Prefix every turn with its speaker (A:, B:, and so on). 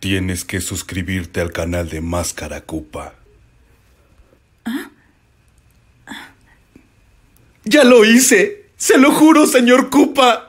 A: Tienes que suscribirte al canal de Máscara Cupa.
B: ¡Ya lo hice! ¡Se lo juro, señor Cupa!